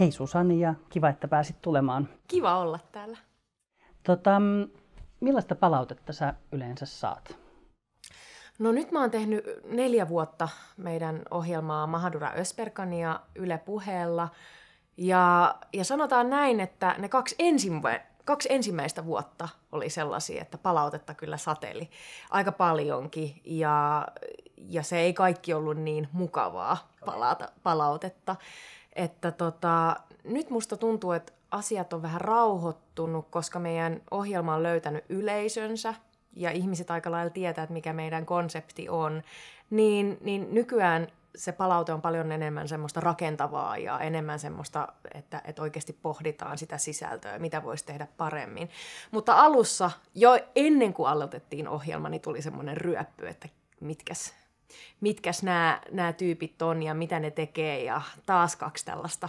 Hei Susani ja kiva, että pääsit tulemaan. Kiva olla täällä. Tota, millaista palautetta sä yleensä saat? No nyt mä oon tehnyt neljä vuotta meidän ohjelmaa Mahadura Ösperkania Yle puheella. Ja, ja sanotaan näin, että ne kaksi, ensimmä, kaksi ensimmäistä vuotta oli sellaisia, että palautetta kyllä sateli aika paljonkin. Ja, ja se ei kaikki ollut niin mukavaa palata, palautetta että tota, nyt musta tuntuu, että asiat on vähän rauhoittunut, koska meidän ohjelma on löytänyt yleisönsä ja ihmiset aika lailla tietää, että mikä meidän konsepti on, niin, niin nykyään se palaute on paljon enemmän semmoista rakentavaa ja enemmän semmoista, että, että oikeasti pohditaan sitä sisältöä, mitä voisi tehdä paremmin. Mutta alussa, jo ennen kuin aloitettiin ohjelma, niin tuli semmoinen ryöppy, että mitkäs mitkäs nämä, nämä tyypit on ja mitä ne tekee. Ja taas kaksi tällaista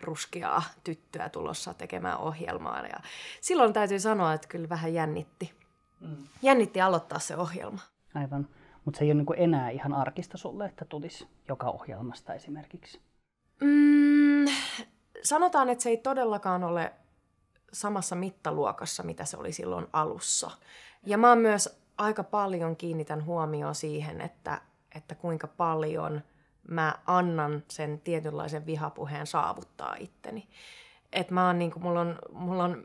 ruskeaa tyttöä tulossa tekemään ohjelmaa. Ja silloin täytyy sanoa, että kyllä vähän jännitti. Mm. Jännitti aloittaa se ohjelma. Aivan. Mutta se ei ole niinku enää ihan arkista sulle, että tulisi joka ohjelmasta esimerkiksi. Mm, sanotaan, että se ei todellakaan ole samassa mittaluokassa, mitä se oli silloin alussa. Ja mä oon myös aika paljon kiinnitän huomioon siihen, että että kuinka paljon mä annan sen tietynlaisen vihapuheen saavuttaa itteni. Et mä oon niin kuin, mulla on, mulla on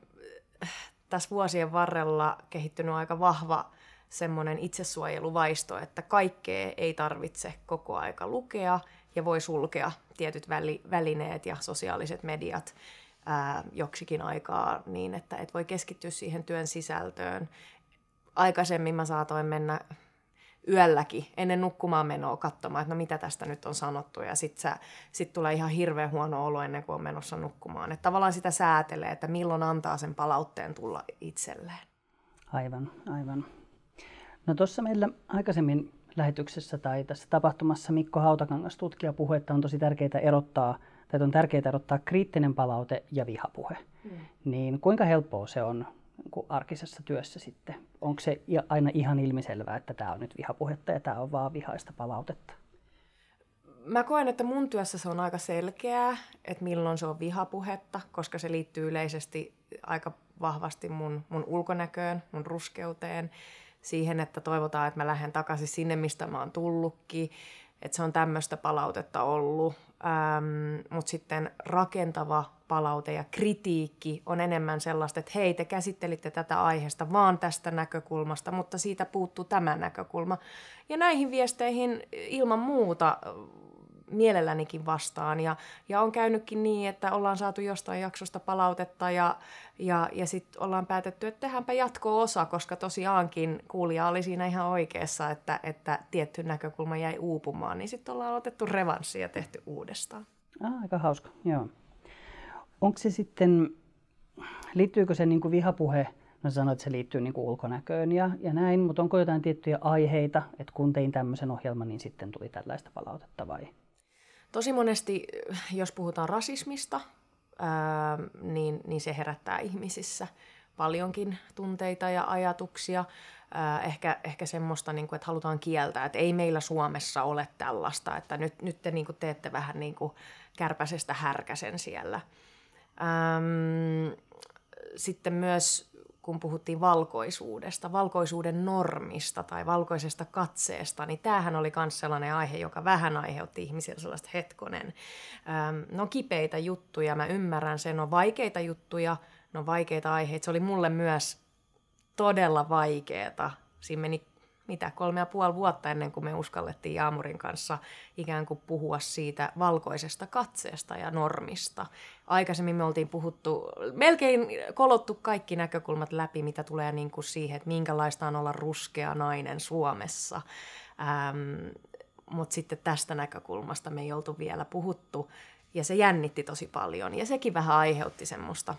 äh, tässä vuosien varrella kehittynyt aika vahva semmoinen itsesuojeluvaisto, että kaikkea ei tarvitse koko aika lukea ja voi sulkea tietyt väli, välineet ja sosiaaliset mediat ää, joksikin aikaa niin, että et voi keskittyä siihen työn sisältöön. Aikaisemmin mä saatoin mennä yölläkin ennen nukkumaan menoa katsomaan, että no mitä tästä nyt on sanottu. Ja sitten sit tulee ihan hirveän huono olo ennen kuin on menossa nukkumaan. Että tavallaan sitä säätelee, että milloin antaa sen palautteen tulla itselleen. Aivan, aivan. No tuossa meillä aikaisemmin lähetyksessä tai tässä tapahtumassa Mikko Hautakangas tutkija puhui, että on tosi tärkeää erottaa, tai on tärkeää erottaa kriittinen palaute ja vihapuhe. Mm. Niin kuinka helppoa se on arkisessa työssä sitten onko se aina ihan ilmiselvää, että tämä on nyt vihapuhetta ja tämä on vaan vihaista palautetta? Mä koen, että mun työssä se on aika selkeää, että milloin se on vihapuhetta, koska se liittyy yleisesti aika vahvasti mun, mun ulkonäköön, mun ruskeuteen, siihen, että toivotaan, että mä lähden takaisin sinne, mistä mä oon tullutkin, että se on tämmöistä palautetta ollut. Ähm, Mutta sitten rakentava palaute ja kritiikki on enemmän sellaista, että hei, te käsittelitte tätä aiheesta vaan tästä näkökulmasta, mutta siitä puuttuu tämä näkökulma. Ja näihin viesteihin ilman muuta mielellänikin vastaan. Ja, ja on käynytkin niin, että ollaan saatu jostain jaksosta palautetta ja, ja, ja sitten ollaan päätetty, että tehdäänpä jatko-osa, koska tosiaankin kuulija oli siinä ihan oikeassa, että, että tietty näkökulma jäi uupumaan, niin sitten ollaan otettu revanssi ja tehty uudestaan. Ah, aika hauska, joo onko se sitten, liittyykö se niin kuin vihapuhe, no sanoit, että se liittyy niin kuin ulkonäköön ja, ja näin, mutta onko jotain tiettyjä aiheita, että kun tein tämmöisen ohjelman, niin sitten tuli tällaista palautetta vai? Tosi monesti, jos puhutaan rasismista, ää, niin, niin se herättää ihmisissä paljonkin tunteita ja ajatuksia. ehkä, ehkä semmoista, niin kuin, että halutaan kieltää, että ei meillä Suomessa ole tällaista, että nyt, nyt te niin kuin, teette vähän niin kuin kärpäsestä härkäsen siellä. Ähm, sitten myös kun puhuttiin valkoisuudesta, valkoisuuden normista tai valkoisesta katseesta, niin tämähän oli myös sellainen aihe, joka vähän aiheutti ihmisillä sellaista hetkonen. Ähm, no kipeitä juttuja, mä ymmärrän sen, on no vaikeita juttuja, no vaikeita aiheita. Se oli mulle myös todella vaikeeta. Siinä meni mitä kolme ja puoli vuotta ennen kuin me uskallettiin Jaamurin kanssa ikään kuin puhua siitä valkoisesta katseesta ja normista. Aikaisemmin me oltiin puhuttu, melkein kolottu kaikki näkökulmat läpi, mitä tulee niin kuin siihen, että minkälaista on olla ruskea nainen Suomessa. Ähm, Mutta sitten tästä näkökulmasta me ei oltu vielä puhuttu ja se jännitti tosi paljon ja sekin vähän aiheutti semmoista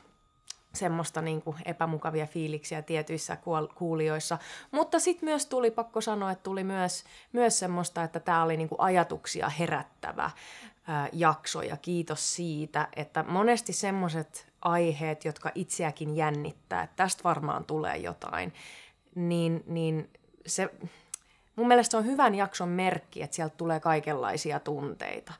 semmoista niin kuin epämukavia fiiliksiä tietyissä kuulijoissa. Mutta sitten myös tuli, pakko sanoa, että tuli myös, myös semmoista, että tämä oli niin kuin ajatuksia herättävä ää, jakso ja kiitos siitä, että monesti semmoiset aiheet, jotka itseäkin jännittää, että tästä varmaan tulee jotain, niin, niin se, mun mielestä se on hyvän jakson merkki, että sieltä tulee kaikenlaisia tunteita.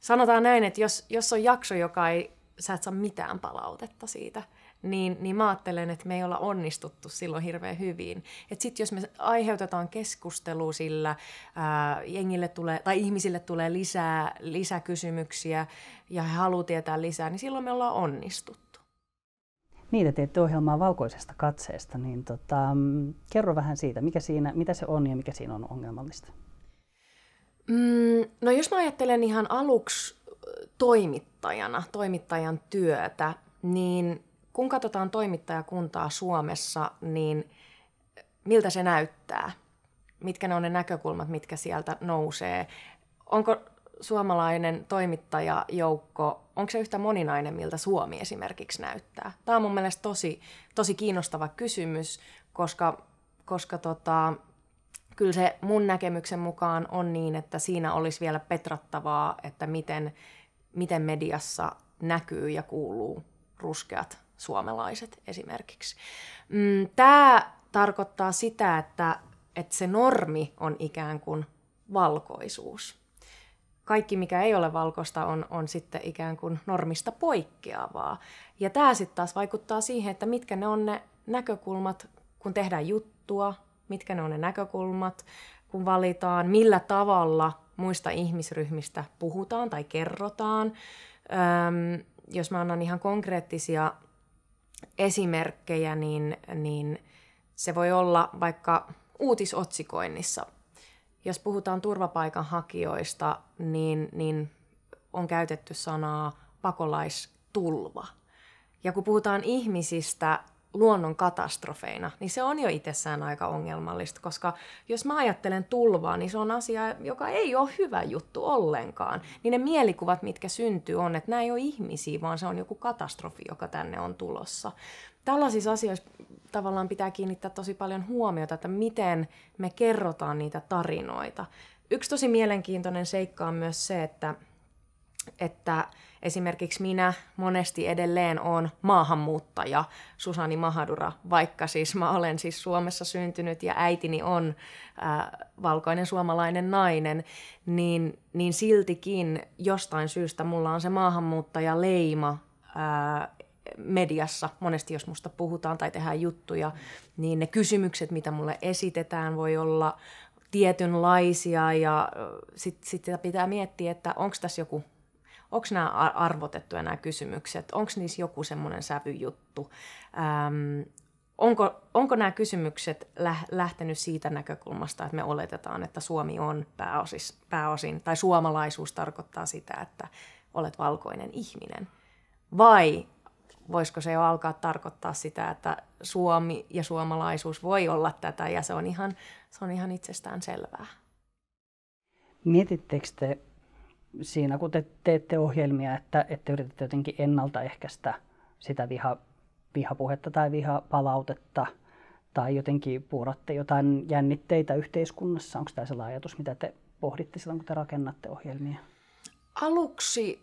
Sanotaan näin, että jos, jos on jakso, joka ei, sä et saa mitään palautetta siitä – niin, niin mä ajattelen, että me ei olla onnistuttu silloin hirveän hyvin. Että sitten jos me aiheutetaan keskustelua sillä, ää, jengille tulee, tai ihmisille tulee lisää, lisäkysymyksiä ja he haluavat tietää lisää, niin silloin me ollaan onnistuttu. Niitä teette ohjelmaa valkoisesta katseesta, niin tota, kerro vähän siitä, mikä siinä, mitä se on ja mikä siinä on ongelmallista. Mm, no jos mä ajattelen ihan aluksi toimittajana, toimittajan työtä, niin kun katsotaan toimittajakuntaa Suomessa, niin miltä se näyttää? Mitkä ne on ne näkökulmat, mitkä sieltä nousee? Onko suomalainen toimittajajoukko, onko se yhtä moninainen, miltä Suomi esimerkiksi näyttää? Tämä on mun mielestä tosi, tosi kiinnostava kysymys, koska, koska tota, kyllä se mun näkemyksen mukaan on niin, että siinä olisi vielä petrattavaa, että miten, miten mediassa näkyy ja kuuluu ruskeat suomalaiset esimerkiksi. Mm, tämä tarkoittaa sitä, että, että se normi on ikään kuin valkoisuus. Kaikki, mikä ei ole valkoista, on, on sitten ikään kuin normista poikkeavaa. Ja tämä sitten taas vaikuttaa siihen, että mitkä ne on ne näkökulmat, kun tehdään juttua, mitkä ne on ne näkökulmat, kun valitaan, millä tavalla muista ihmisryhmistä puhutaan tai kerrotaan. Öm, jos mä annan ihan konkreettisia esimerkkejä, niin, niin se voi olla vaikka uutisotsikoinnissa. Jos puhutaan turvapaikanhakijoista, niin, niin on käytetty sanaa pakolaistulva. Ja kun puhutaan ihmisistä, luonnon katastrofeina, niin se on jo itsessään aika ongelmallista, koska jos mä ajattelen tulvaa, niin se on asia, joka ei ole hyvä juttu ollenkaan. Niin ne mielikuvat, mitkä syntyy, on, että nämä ei ole ihmisiä, vaan se on joku katastrofi, joka tänne on tulossa. Tällaisissa asioissa tavallaan pitää kiinnittää tosi paljon huomiota, että miten me kerrotaan niitä tarinoita. Yksi tosi mielenkiintoinen seikka on myös se, että, että Esimerkiksi minä monesti edelleen olen maahanmuuttaja, Susani Mahadura, vaikka siis mä olen siis Suomessa syntynyt ja äitini on äh, valkoinen suomalainen nainen, niin, niin siltikin jostain syystä mulla on se maahanmuuttaja äh, mediassa, monesti jos musta puhutaan tai tehdään juttuja, niin ne kysymykset, mitä mulle esitetään, voi olla tietynlaisia ja sitten äh, sit pitää miettiä, että onko tässä joku onko nämä arvotettuja nämä kysymykset, onko niissä joku semmoinen sävyjuttu, ähm, onko, onko nämä kysymykset lähtenyt siitä näkökulmasta, että me oletetaan, että Suomi on pääosis, pääosin, tai suomalaisuus tarkoittaa sitä, että olet valkoinen ihminen, vai voisiko se jo alkaa tarkoittaa sitä, että Suomi ja suomalaisuus voi olla tätä ja se on ihan, se on ihan itsestään selvää. Mietittekö te siinä kun te teette ohjelmia, että, että yritätte jotenkin ennaltaehkäistä sitä viha, vihapuhetta tai vihapalautetta tai jotenkin puuratte jotain jännitteitä yhteiskunnassa? Onko tämä sellainen ajatus, mitä te pohditte silloin, kun te rakennatte ohjelmia? Aluksi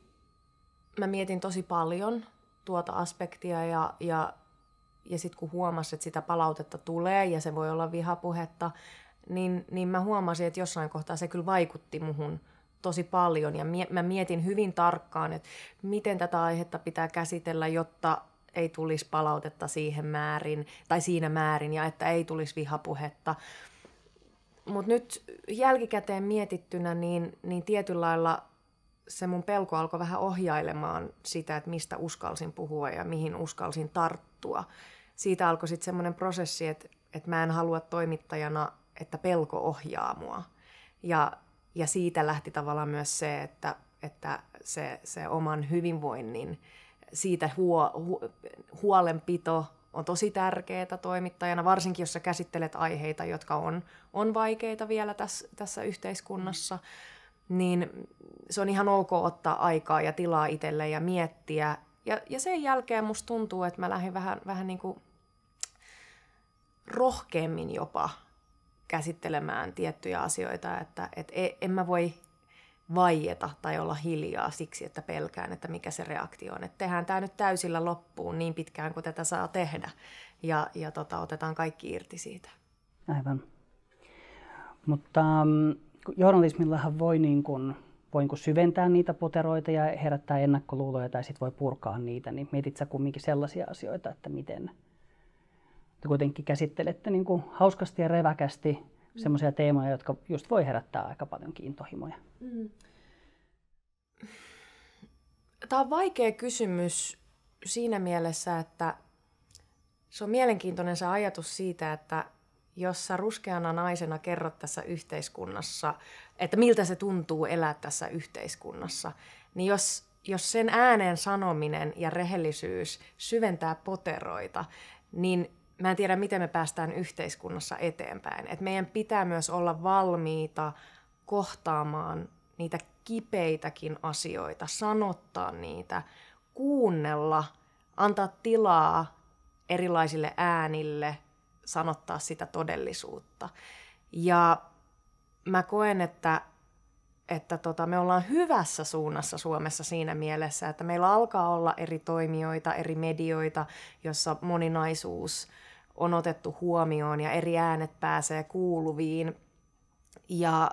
mä mietin tosi paljon tuota aspektia ja, ja, ja sitten kun huomasin, että sitä palautetta tulee ja se voi olla vihapuhetta, niin, niin mä huomasin, että jossain kohtaa se kyllä vaikutti muhun – tosi paljon ja mie- mä mietin hyvin tarkkaan, että miten tätä aihetta pitää käsitellä, jotta ei tulisi palautetta siihen määrin tai siinä määrin ja että ei tulisi vihapuhetta. Mutta nyt jälkikäteen mietittynä, niin, niin tietyllä lailla se mun pelko alkoi vähän ohjailemaan sitä, että mistä uskalsin puhua ja mihin uskalsin tarttua. Siitä alkoi sitten semmoinen prosessi, että, että mä en halua toimittajana, että pelko ohjaa mua. Ja ja siitä lähti tavallaan myös se, että, että se, se oman hyvinvoinnin, siitä huo, hu, huolenpito on tosi tärkeää toimittajana, varsinkin jos sä käsittelet aiheita, jotka on, on vaikeita vielä tässä, tässä yhteiskunnassa, niin se on ihan ok ottaa aikaa ja tilaa itselle ja miettiä. Ja, ja sen jälkeen musta tuntuu, että mä lähdin vähän, vähän niin kuin rohkeammin jopa käsittelemään tiettyjä asioita, että et e, en mä voi vaieta tai olla hiljaa siksi, että pelkään, että mikä se reaktio on. Että tehdään tämä nyt täysillä loppuun niin pitkään kuin tätä saa tehdä ja, ja tota, otetaan kaikki irti siitä. Aivan. Mutta mm, journalismillahan voi, niin kun, voi niin kuin syventää niitä poteroita ja herättää ennakkoluuloja tai sitten voi purkaa niitä, niin mietit sä kumminkin sellaisia asioita, että miten, te kuitenkin käsittelette niin kuin hauskasti ja reväkästi mm. semmoisia teemoja, jotka just voi herättää aika paljon kiintohimoja. Mm. Tämä on vaikea kysymys siinä mielessä, että se on mielenkiintoinen se ajatus siitä, että jos sä ruskeana naisena kerrot tässä yhteiskunnassa, että miltä se tuntuu elää tässä yhteiskunnassa, niin jos, jos sen ääneen sanominen ja rehellisyys syventää poteroita, niin mä en tiedä, miten me päästään yhteiskunnassa eteenpäin. Et meidän pitää myös olla valmiita kohtaamaan niitä kipeitäkin asioita, sanottaa niitä, kuunnella, antaa tilaa erilaisille äänille, sanottaa sitä todellisuutta. Ja mä koen, että, että tota, me ollaan hyvässä suunnassa Suomessa siinä mielessä, että meillä alkaa olla eri toimijoita, eri medioita, jossa moninaisuus – on otettu huomioon ja eri äänet pääsee kuuluviin. Ja,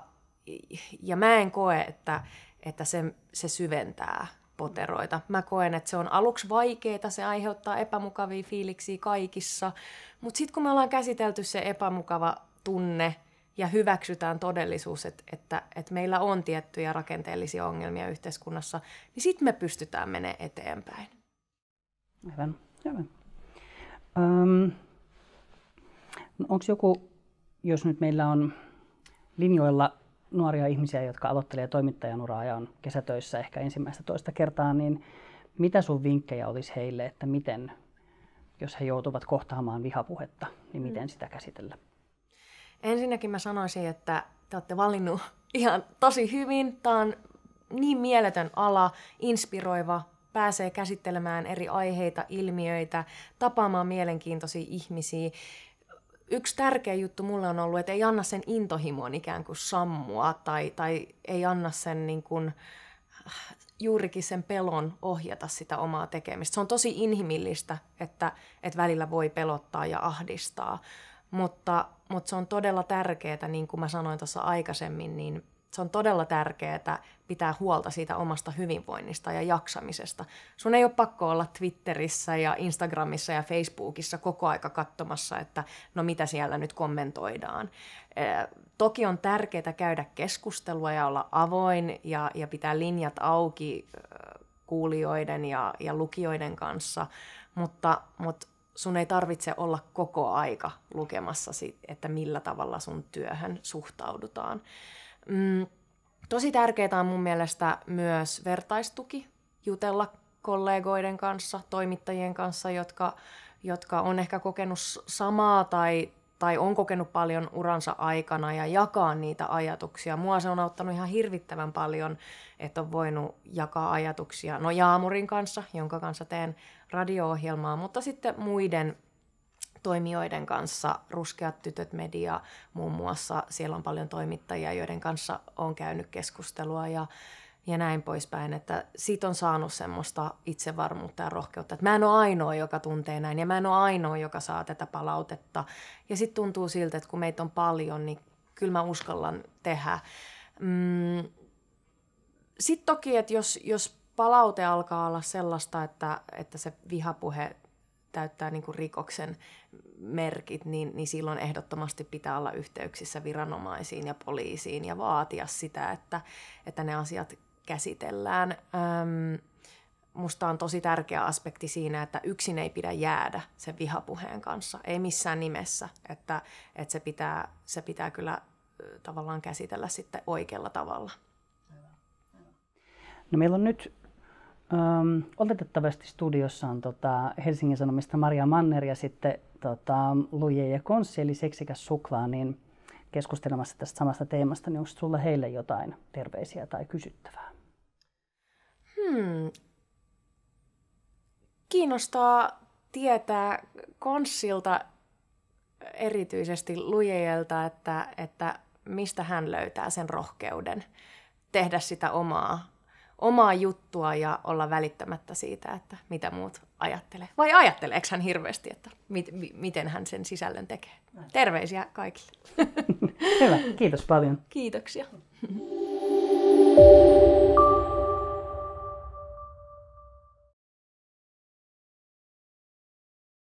ja mä en koe, että, että se, se syventää poteroita. Mä koen, että se on aluksi vaikeaa, se aiheuttaa epämukavia fiiliksiä kaikissa, mutta sitten kun me ollaan käsitelty se epämukava tunne ja hyväksytään todellisuus, että, että, että meillä on tiettyjä rakenteellisia ongelmia yhteiskunnassa, niin sitten me pystytään menemään eteenpäin. Hyvä, hyvä. Um, No Onko joku, jos nyt meillä on linjoilla nuoria ihmisiä, jotka aloittelee toimittajan uraa ja on kesätöissä ehkä ensimmäistä toista kertaa, niin mitä sun vinkkejä olisi heille, että miten, jos he joutuvat kohtaamaan vihapuhetta, niin miten mm. sitä käsitellä? Ensinnäkin mä sanoisin, että te olette valinnut ihan tosi hyvin. Tämä on niin mieletön ala, inspiroiva, pääsee käsittelemään eri aiheita, ilmiöitä, tapaamaan mielenkiintoisia ihmisiä yksi tärkeä juttu mulle on ollut, että ei anna sen intohimoon ikään kuin sammua tai, tai ei anna sen niin kuin, äh, juurikin sen pelon ohjata sitä omaa tekemistä. Se on tosi inhimillistä, että, että välillä voi pelottaa ja ahdistaa, mutta, mutta se on todella tärkeää, niin kuin mä sanoin tuossa aikaisemmin, niin se on todella tärkeää pitää huolta siitä omasta hyvinvoinnista ja jaksamisesta. Sun ei ole pakko olla Twitterissä ja Instagramissa ja Facebookissa koko aika katsomassa, että no mitä siellä nyt kommentoidaan. Toki on tärkeää käydä keskustelua ja olla avoin ja, ja pitää linjat auki kuulijoiden ja, ja lukijoiden kanssa, mutta, mutta sun ei tarvitse olla koko aika lukemassa, sit, että millä tavalla sun työhön suhtaudutaan. Mm, tosi tärkeää on mun mielestä myös vertaistuki, jutella kollegoiden kanssa, toimittajien kanssa, jotka, jotka on ehkä kokenut samaa tai, tai on kokenut paljon uransa aikana ja jakaa niitä ajatuksia. Mua se on auttanut ihan hirvittävän paljon, että on voinut jakaa ajatuksia, no Jaamurin kanssa, jonka kanssa teen radio-ohjelmaa, mutta sitten muiden toimijoiden kanssa, Ruskeat tytöt media muun muassa, siellä on paljon toimittajia, joiden kanssa on käynyt keskustelua ja, ja näin poispäin, että siitä on saanut semmoista itsevarmuutta ja rohkeutta, että mä en ole ainoa, joka tuntee näin ja mä en ole ainoa, joka saa tätä palautetta ja sitten tuntuu siltä, että kun meitä on paljon, niin kyllä mä uskallan tehdä. Mm. Sitten toki, että jos, jos palaute alkaa olla sellaista, että, että se vihapuhe täyttää niin kuin rikoksen merkit, niin, niin silloin ehdottomasti pitää olla yhteyksissä viranomaisiin ja poliisiin ja vaatia sitä, että, että ne asiat käsitellään. Öm, musta on tosi tärkeä aspekti siinä, että yksin ei pidä jäädä sen vihapuheen kanssa, ei missään nimessä, että, että se, pitää, se pitää kyllä tavallaan käsitellä sitten oikealla tavalla. No meillä on nyt Um, oletettavasti studiossa on tota, Helsingin Sanomista Maria Manner ja sitten tota, Luje ja Konssi, eli seksikäs suklaa, niin keskustelemassa tästä samasta teemasta, niin onko sulla heille jotain terveisiä tai kysyttävää? Hmm. Kiinnostaa tietää Konssilta erityisesti Lujeelta, että, että mistä hän löytää sen rohkeuden tehdä sitä omaa omaa juttua ja olla välittämättä siitä, että mitä muut ajattelee. Vai ajatteleeko hän hirveästi, että mit, m- miten hän sen sisällön tekee? Terveisiä kaikille. Hyvä, kiitos paljon. Kiitoksia. Thank you.